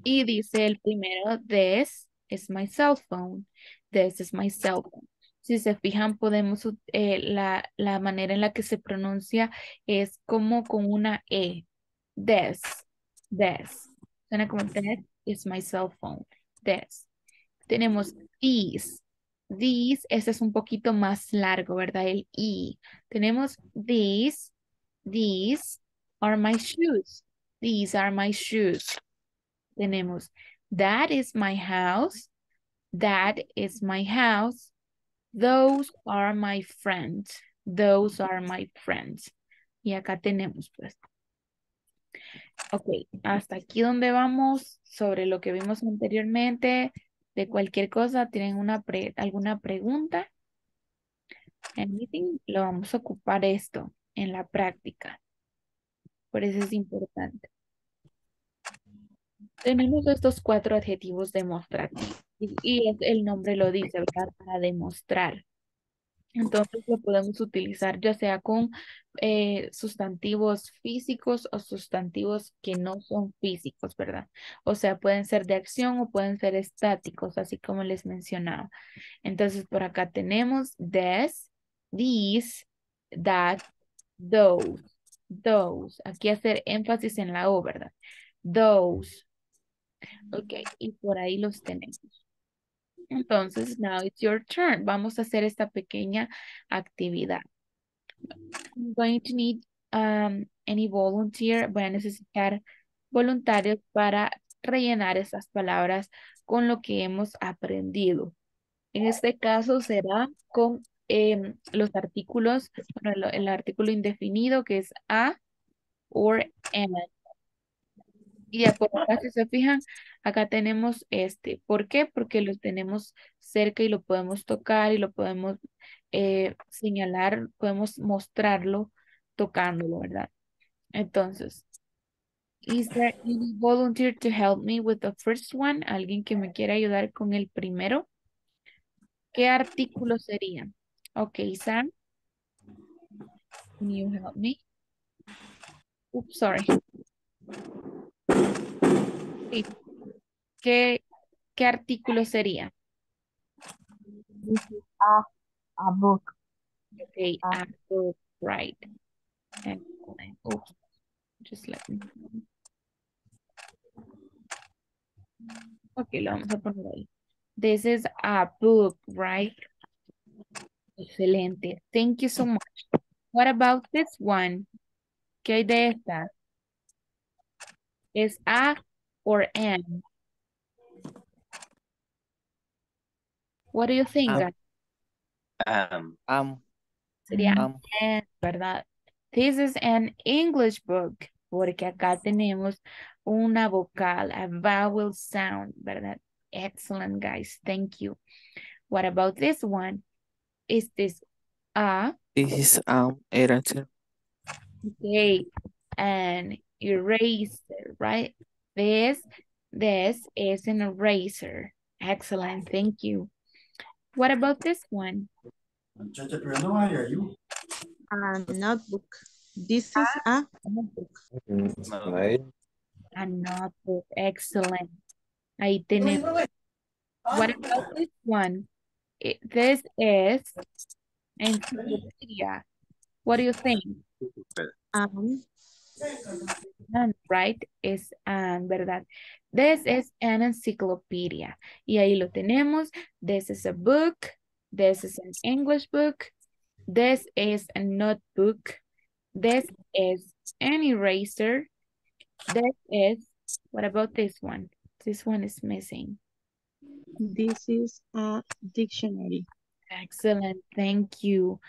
Y dice el primero, this is my cell phone. This is my cell phone si se fijan, podemos, eh, la, manera en la que se pronuncia es como con una E. This, this. Suena como this is my cell phone. This. Tenemos these. These, este es un poquito más largo, ¿verdad? El E. Tenemos these, these are my shoes. These are my shoes. Tenemos that is my house. That is my house. Those are my friends. Those are my friends. Y acá tenemos pues. Ok, hasta aquí donde vamos sobre lo que vimos anteriormente. De cualquier cosa, ¿tienen una alguna pregunta? Anything, lo vamos a ocupar esto en la práctica. Por eso es importante. Tenemos estos cuatro adjetivos demostrativos. Y, el nombre lo dice, ¿verdad? Para demostrar. Entonces lo podemos utilizar ya sea con eh, sustantivos físicos o sustantivos que no son físicos, ¿verdad? O sea, pueden ser de acción o pueden ser estáticos, así como les mencionaba. Entonces por acá tenemos this, these, that, those, those. Aquí hacer énfasis en la O, ¿verdad? Those. Ok, y por ahí los tenemos. Entonces, now it's your turn. Vamos a hacer esta pequeña actividad. I'm going to need um, any volunteer. Voy a necesitar voluntarios para rellenar esas palabras con lo que hemos aprendido. En este caso será con em, los artículos, el, artículo indefinido que es a or M. Y de acuerdo si se fijan, Acá tenemos este. ¿Por qué? Porque lo tenemos cerca y lo podemos tocar y lo podemos eh, señalar, podemos mostrarlo tocándolo, ¿verdad? Entonces, is there any volunteer to help me with the first one? ¿Alguien que me quiera ayudar con el primero? ¿Qué artículo sería? Ok, Sam. Can you help me? Oops, sorry. ¿qué, qué artículo sería? A, a book. Okay, ah. a, book, right. Okay. Just let me. Okay, lo vamos a poner ahí. This is a book, right? Excelente. Thank you so much. What about this one? ¿Qué hay de esta? ¿Es a or an? What do you think? Um, um, um Sería um, and, ¿verdad? This is an English book, porque acá tenemos una vocal, a vowel sound, ¿verdad? Excellent, guys. Thank you. What about this one? Is this a? This is um, eraser. Okay, an eraser, right? This, this is an eraser. Excellent, thank you. What about this one? A notebook. This is a notebook. A notebook. Excellent. Ahí tenemos. Ah. What about this one? It, this is encyclopedia. What do you think? Um, right es an, ah, ¿verdad? This is an encyclopedia. Y ahí lo tenemos. This is a book. This is an English book. This is a notebook. This is an eraser. This is, what about this one? This one is missing. This is a dictionary. Excellent, thank you.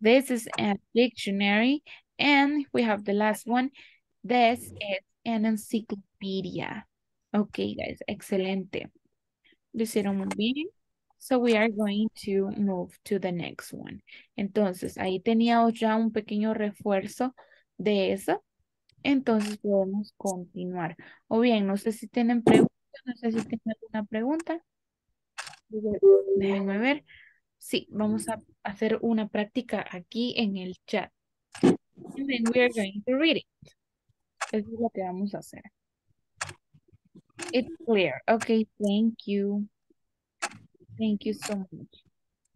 This is a dictionary. And we have the last one. This is an encyclopedia. Okay, guys, excelente. Lo hicieron muy bien. So we are going to move to the next one. Entonces, ahí teníamos ya un pequeño refuerzo de eso. Entonces podemos continuar. O bien, no sé si tienen preguntas, no sé si tienen alguna pregunta. Déjenme ver. Sí, vamos a hacer una práctica aquí en el chat. And then we are going to read it. Eso es lo que vamos a hacer. It's clear. Ok, thank you. Thank you so much.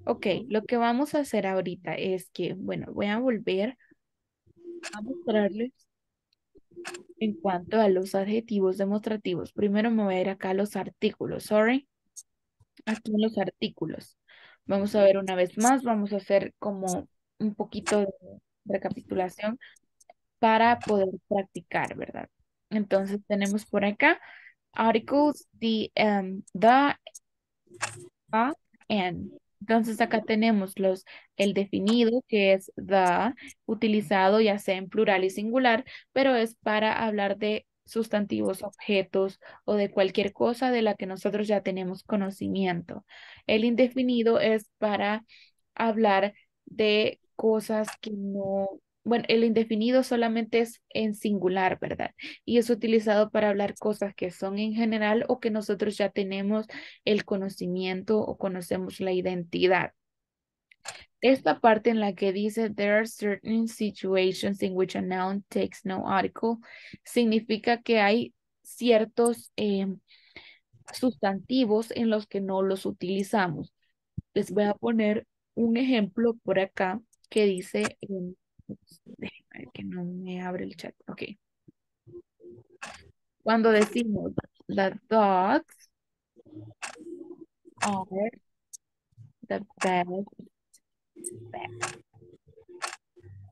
Ok, lo que vamos a hacer ahorita es que, bueno, voy a volver a mostrarles en cuanto a los adjetivos demostrativos. Primero me voy a ir acá a los artículos, sorry. Aquí los artículos. Vamos a ver una vez más, vamos a hacer como un poquito de recapitulación para poder practicar, ¿verdad? Entonces tenemos por acá articles, em, the, the, and. Entonces acá tenemos los, el definido que es the, utilizado ya sea en plural y singular, pero es para hablar de sustantivos, objetos o de cualquier cosa de la que nosotros ya tenemos conocimiento. El indefinido es para hablar de cosas que no bueno, el indefinido solamente es en singular, ¿verdad? Y es utilizado para hablar cosas que son en general o que nosotros ya tenemos el conocimiento o conocemos la identidad. Esta parte en la que dice there are certain situations in which a noun takes no article significa que hay ciertos eh, sustantivos en los que no los utilizamos. Les voy a poner un ejemplo por acá que dice... Em, Déjenme este, que no me abre el chat. Ok. Cuando decimos the dogs are the best,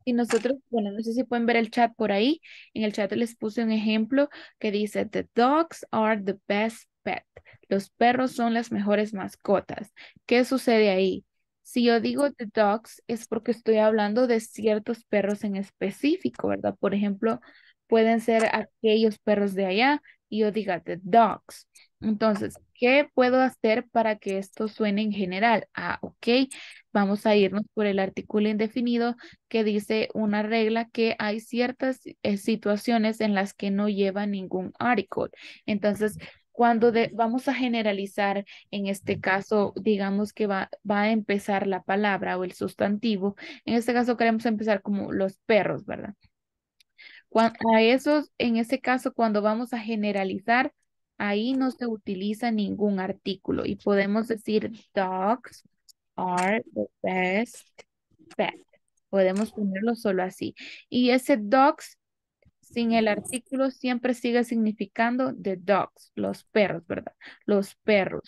Y nosotros, bueno, no sé si pueden ver el chat por ahí. En el chat les puse un ejemplo que dice, the dogs are the best pet. Los perros son las mejores mascotas. ¿Qué sucede ahí? Si yo digo the dogs es porque estoy hablando de ciertos perros en específico, ¿verdad? Por ejemplo, pueden ser aquellos perros de allá y yo diga the dogs. Entonces, ¿qué puedo hacer para que esto suene en general? Ah, ok, vamos a irnos por el artículo indefinido que dice una regla que hay ciertas eh, situaciones en las que no lleva ningún article. Entonces, cuando vamos a generalizar, en este caso, digamos que va, va a empezar la palabra o el sustantivo, en este caso queremos empezar como los perros, ¿verdad? a esos, en este caso, cuando vamos a generalizar, ahí no se utiliza ningún artículo y podemos decir dogs are the best pet. Podemos ponerlo solo así. Y ese dogs sin el artículo siempre sigue significando the dogs, los perros, ¿verdad? Los perros.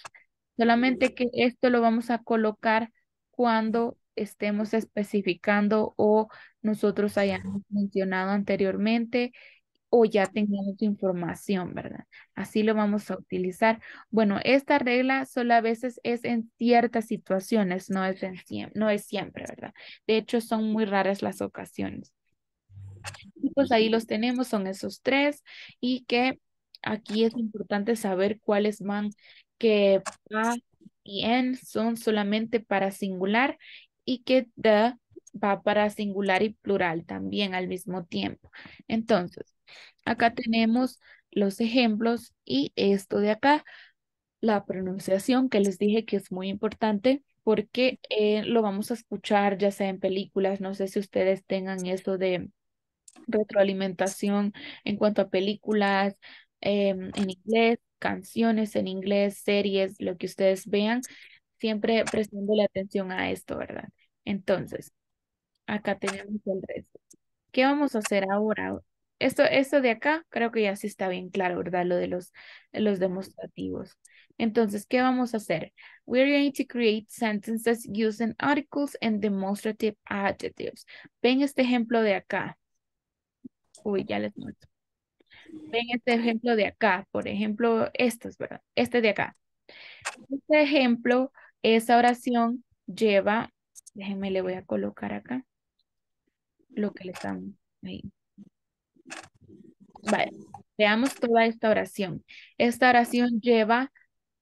Solamente que esto lo vamos a colocar cuando estemos especificando o nosotros hayamos mencionado anteriormente o ya tengamos información, ¿verdad? Así lo vamos a utilizar. Bueno, esta regla solo a veces es en ciertas situaciones, no es, en, no es siempre, ¿verdad? De hecho, son muy raras las ocasiones pues ahí los tenemos, son esos tres, y que aquí es importante saber cuáles van que pa y en son solamente para singular y que the va para singular y plural también al mismo tiempo. Entonces, acá tenemos los ejemplos y esto de acá, la pronunciación que les dije que es muy importante porque eh, lo vamos a escuchar ya sea en películas, no sé si ustedes tengan eso de retroalimentación en cuanto a películas em, en inglés, canciones en inglés, series, lo que ustedes vean, siempre prestando la atención a esto, ¿verdad? Entonces, acá tenemos el resto. ¿Qué vamos a hacer ahora? Esto, esto de acá creo que ya sí está bien claro, ¿verdad? Lo de los, los demostrativos. Entonces, ¿qué vamos a hacer? We're going to create sentences using articles and demonstrative adjectives. Ven este ejemplo de acá. Uy, ya les muestro. Ven este ejemplo de acá, por ejemplo, es ¿verdad? Este de acá. Este ejemplo, esa oración lleva, déjenme, le voy a colocar acá lo que le están ahí. Vale, veamos toda esta oración. Esta oración lleva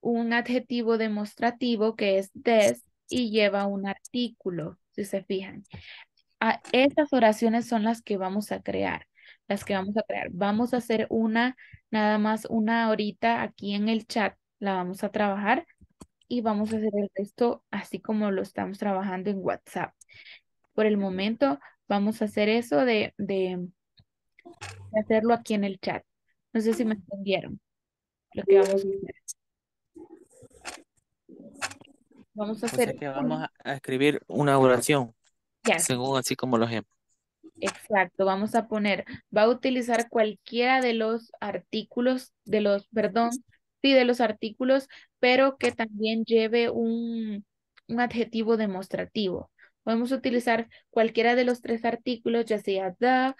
un adjetivo demostrativo que es des y lleva un artículo, si se fijan. A, ah, estas oraciones son las que vamos a crear las que vamos a crear. Vamos a hacer una, nada más una ahorita aquí en el chat, la vamos a trabajar y vamos a hacer el resto así como lo estamos trabajando en WhatsApp. Por el momento vamos a hacer eso de, hacerlo aquí en el chat. No sé si me entendieron lo que vamos a hacer. Vamos a vamos a escribir una oración. Según así como los ejemplos. Exacto, vamos a poner, va a utilizar cualquiera de los artículos, de los, perdón, sí, de los artículos, pero que también lleve un, adjetivo demostrativo. Podemos utilizar cualquiera de los tres artículos, ya sea the, a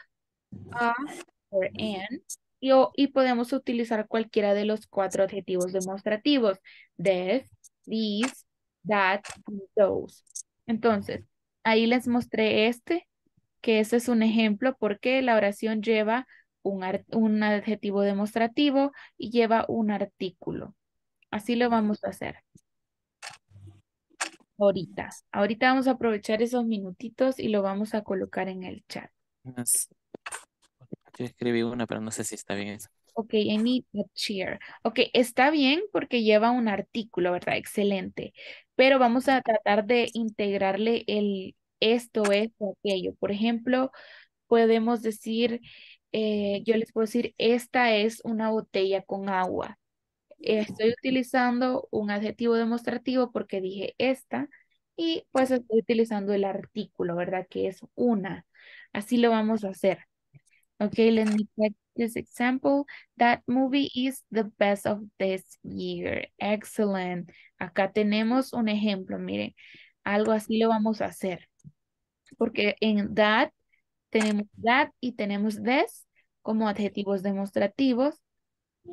or an, y, podemos utilizar cualquiera de los cuatro adjetivos demostrativos, this, these, that, those. Entonces, ahí les mostré este, que ese es un ejemplo porque la oración lleva un, un adjetivo demostrativo y lleva un artículo. Así lo vamos a hacer. Ahorita. Ahorita vamos a aprovechar esos minutitos y lo vamos a colocar en el chat. Yo escribí una, pero no sé si está bien eso. Ok, I need a cheer. Ok, está bien porque lleva un artículo, ¿verdad? Excelente. Pero vamos a tratar de integrarle el, esto, es aquello. Por ejemplo, podemos decir, eh, yo les puedo decir, esta es una botella con agua. Estoy utilizando un adjetivo demostrativo porque dije esta y pues estoy utilizando el artículo, ¿verdad? Que es una. Así lo vamos a hacer. Ok, let me check this example. That movie is the best of this year. Excellent. Acá tenemos un ejemplo, miren. Algo así lo vamos a hacer porque en that tenemos that y tenemos this como adjetivos demostrativos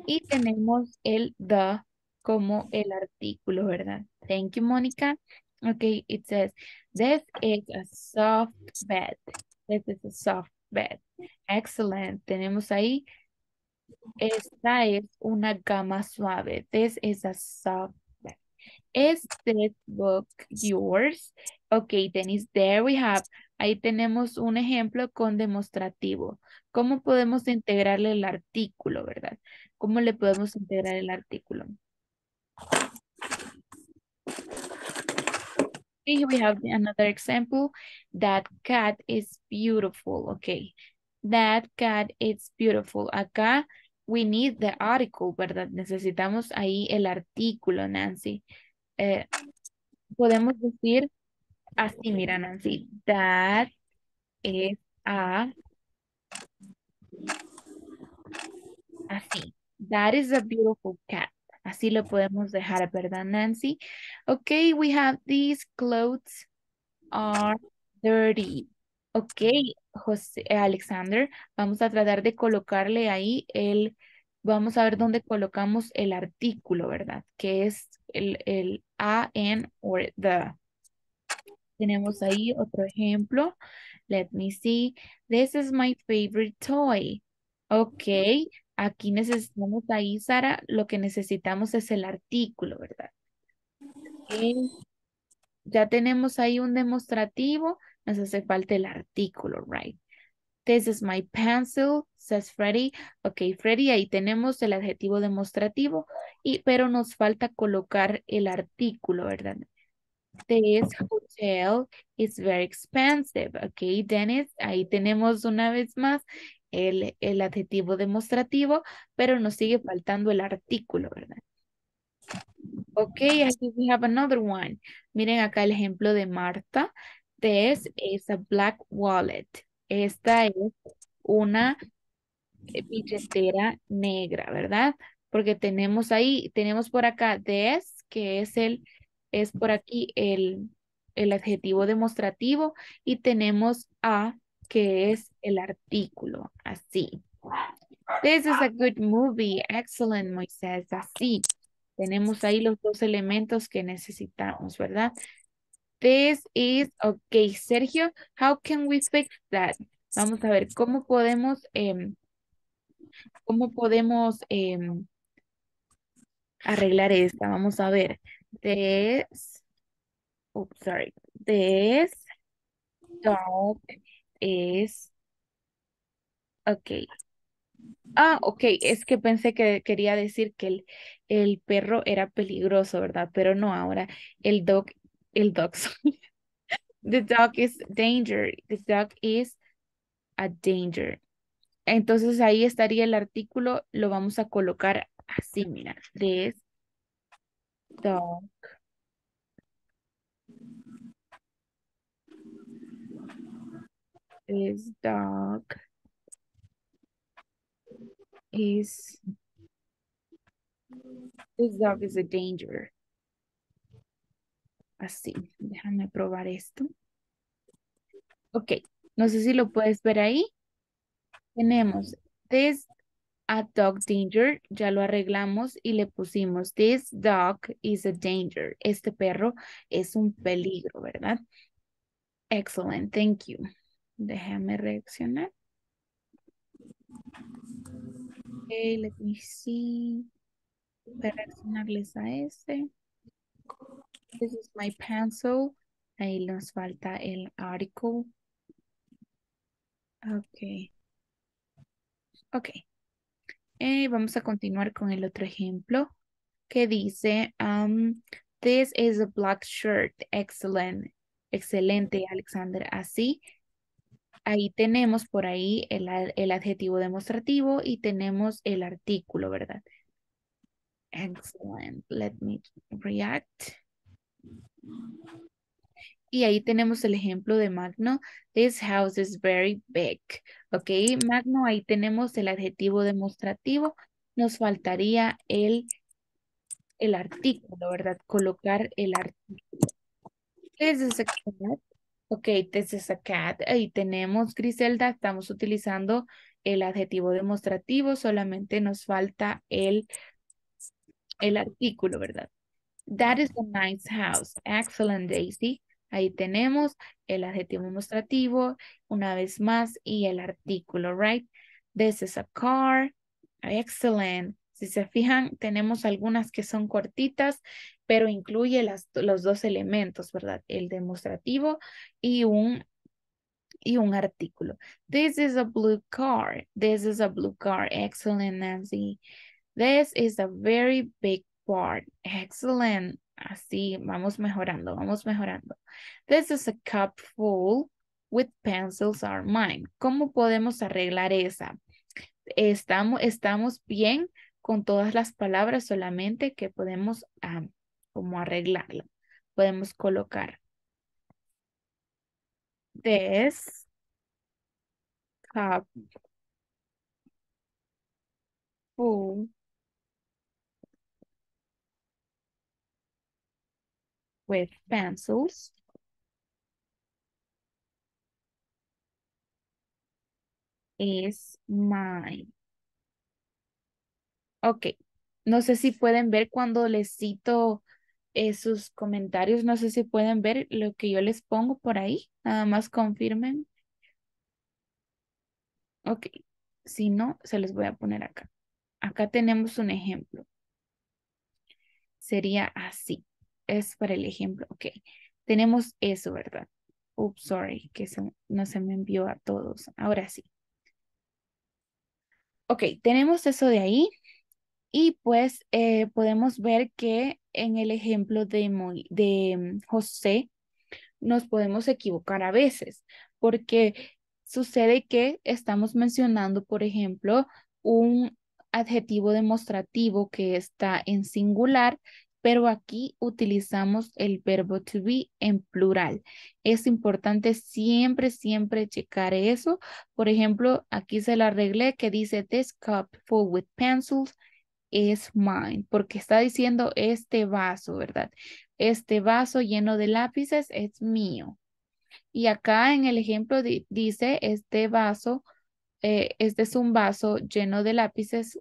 y tenemos el the como el artículo, ¿verdad? Thank you, Mónica. Okay, it says, this is a soft bed. This is a soft bed. Excellent. Tenemos ahí, esta es una gama suave. This is a soft bed. Is this book yours? Ok, Dennis, there we have. Ahí tenemos un ejemplo con demostrativo. ¿Cómo podemos integrarle el artículo, verdad? ¿Cómo le podemos integrar el artículo? Here we have another example. That cat is beautiful. Okay. That cat is beautiful. Acá we need the article, ¿verdad? Necesitamos ahí el artículo, Nancy. Eh, podemos decir Así, mira, Nancy. That is a... Así. That is a beautiful cat. Así lo podemos dejar, ¿verdad, Nancy? Okay, we have these clothes are dirty. Ok, José, eh, Alexander, vamos a tratar de colocarle ahí el, vamos a ver dónde colocamos el artículo, ¿verdad? Que es el, el a, en, or the. Tenemos ahí otro ejemplo. Let me see. This is my favorite toy. Ok, aquí necesitamos ahí, Sara, lo que necesitamos es el artículo, ¿verdad? Ya tenemos ahí un demostrativo, nos hace falta el artículo, right? This is my pencil, says Freddy. Ok, Freddy, ahí tenemos el adjetivo demostrativo, y, pero nos falta colocar el artículo, ¿verdad? this hotel is very expensive. Ok, Dennis, ahí tenemos una vez más el, el adjetivo demostrativo, pero nos sigue faltando el artículo, ¿verdad? Ok, aquí we have another one. Miren acá el ejemplo de Marta. This is a black wallet. Esta es una eh, billetera negra, ¿verdad? Porque tenemos ahí, tenemos por acá this, que es el es por aquí el, adjetivo demostrativo y tenemos a, que es el artículo, así. This is a good movie, excellent, Moisés, así. Tenemos ahí los dos elementos que necesitamos, ¿verdad? This is, ok, Sergio, how can we fix that? Vamos a ver, ¿cómo podemos, em, cómo podemos em, arreglar esta? Vamos a ver. This, oops, oh, sorry, this dog is, okay. Ah, ok, es que pensé que quería decir que el, el perro era peligroso, ¿verdad? Pero no, ahora el dog, el dog, the dog is danger, the dog is a danger. Entonces ahí estaría el artículo, lo vamos a colocar así, mira, this dog. dog is this dog is a danger. Así, déjame probar esto. Ok, no sé si lo puedes ver ahí. Tenemos, this a dog danger, ya lo arreglamos y le pusimos this dog is a danger. Este perro es un peligro, ¿verdad? Excellent, thank you. Déjame reaccionar. Okay, let me see. reaccionarles a este. This is my pencil. Ahí nos falta el article. Okay. Okay. Eh, vamos a continuar con el otro ejemplo que dice, um, this is a black shirt, excellent, excelente Alexander, así. Ahí tenemos por ahí el, adjetivo demostrativo y tenemos el artículo, ¿verdad? Excellent, let me react. Y ahí tenemos el ejemplo de Magno. This house is very big. Ok, Magno, ahí tenemos el adjetivo demostrativo. Nos faltaría el, el artículo, ¿verdad? Colocar el artículo. This is a cat. Ok, this is a cat. Ahí tenemos, Griselda, estamos utilizando el adjetivo demostrativo, solamente nos falta el, el artículo, ¿verdad? That is a nice house. Excellent, Daisy. Ahí tenemos el adjetivo demostrativo una vez más, y el artículo, right? This is a car. Excellent. Si se fijan, tenemos algunas que son cortitas, pero incluye los dos elementos, ¿verdad? El demostrativo y un, y un artículo. This is a blue car. This is a blue car. Excellent, Nancy. This is a very big part. Excellent. Así vamos mejorando, vamos mejorando. This is a cup full with pencils are mine. ¿Cómo podemos arreglar esa? Estamos, estamos bien con todas las palabras, solamente que podemos ah, como arreglarla. Podemos colocar this cup full with pencils. Is mine. Ok, no sé si pueden ver cuando les cito Esos eh, sus comentarios, no sé si pueden ver lo que yo les pongo por ahí, nada más confirmen. Ok, si no, se los voy a poner acá. Acá tenemos un ejemplo. Sería así es para el ejemplo, ok. Tenemos eso, ¿verdad? Oops, sorry, que no se me envió a todos. Ahora sí. Ok, tenemos eso de ahí. Y pues eh, podemos ver que en el ejemplo de, de José nos podemos equivocar a veces, porque sucede que estamos mencionando, por ejemplo, un adjetivo demostrativo que está en singular pero aquí utilizamos el verbo to be en plural. Es importante siempre, siempre checar eso. Por ejemplo, aquí se la arreglé que dice this cup full with pencils is mine, porque está diciendo este vaso, ¿verdad? Este vaso lleno de lápices es mío. Y acá en el ejemplo dice este vaso, eh, este es un vaso lleno de lápices,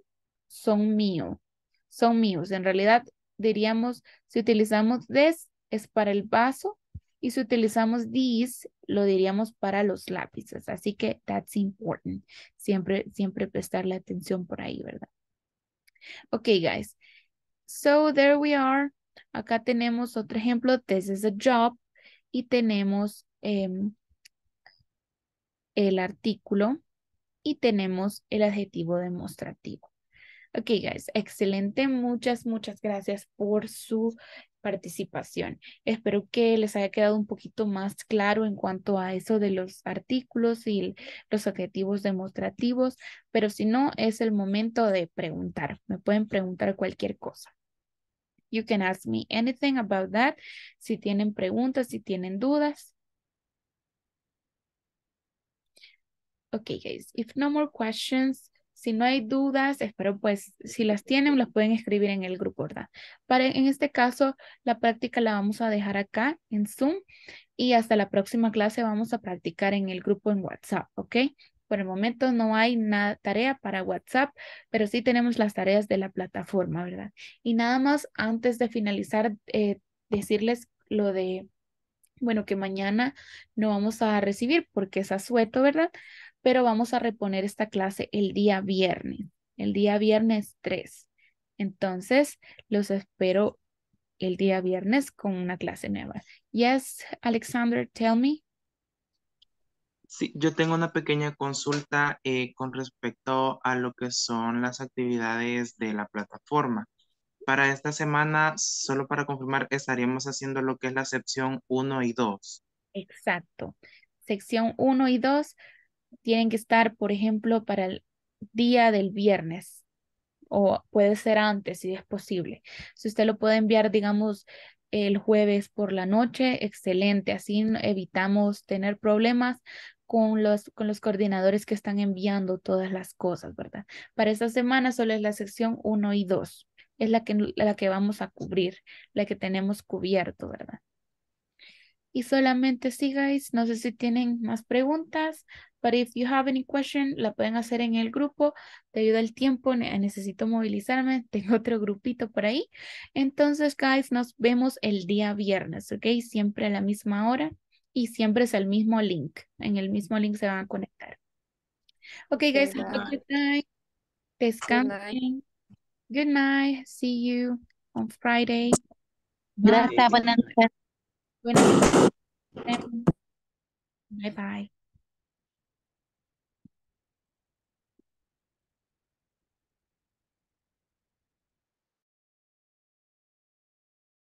son mío, son míos. En realidad diríamos, si utilizamos this, es para el vaso. Y si utilizamos this lo diríamos para los lápices. Así que that's important. Siempre, siempre prestarle atención por ahí, ¿verdad? Ok, guys. So there we are. Acá tenemos otro ejemplo. This is a job. Y tenemos em, el artículo. Y tenemos el adjetivo demostrativo. Ok, guys, excelente. Muchas, muchas gracias por su participación. Espero que les haya quedado un poquito más claro en cuanto a eso de los artículos y los adjetivos demostrativos, pero si no, es el momento de preguntar. Me pueden preguntar cualquier cosa. You can ask me anything about that. Si tienen preguntas, si tienen dudas. Okay, guys, if no more questions, si no hay dudas, espero pues, si las tienen, las pueden escribir en el grupo, ¿verdad? Para, en este caso, la práctica la vamos a dejar acá en Zoom y hasta la próxima clase vamos a practicar en el grupo en WhatsApp, ¿ok? Por el momento no hay nada, tarea para WhatsApp, pero sí tenemos las tareas de la plataforma, ¿verdad? Y nada más antes de finalizar, eh, decirles lo de, bueno, que mañana no vamos a recibir porque es asueto, ¿verdad? pero vamos a reponer esta clase el día viernes, el día viernes 3. Entonces, los espero el día viernes con una clase nueva. Yes, Alexander, tell me. Sí, yo tengo una pequeña consulta eh, con respecto a lo que son las actividades de la plataforma. Para esta semana, solo para confirmar, estaríamos haciendo lo que es la sección 1 y 2. Exacto. Sección 1 y 2 tienen que estar, por ejemplo, para el día del viernes o puede ser antes si es posible. Si usted lo puede enviar, digamos, el jueves por la noche, excelente. Así evitamos tener problemas con los, con los coordinadores que están enviando todas las cosas, ¿verdad? Para esta semana solo es la sección 1 y 2. Es la que, la que vamos a cubrir, la que tenemos cubierto, ¿verdad? Y solamente sigáis, no sé si tienen más preguntas, But if you have any question, la pueden hacer en el grupo. Te ayuda el tiempo, necesito movilizarme, tengo otro grupito por ahí. Entonces, guys, nos vemos el día viernes, ¿ok? Siempre a la misma hora y siempre es el mismo link. En el mismo link se van a conectar. Ok, guys, good have night. good night. Descansen. Good night. See you on Friday. Gracias, buenas noches. Bye bye.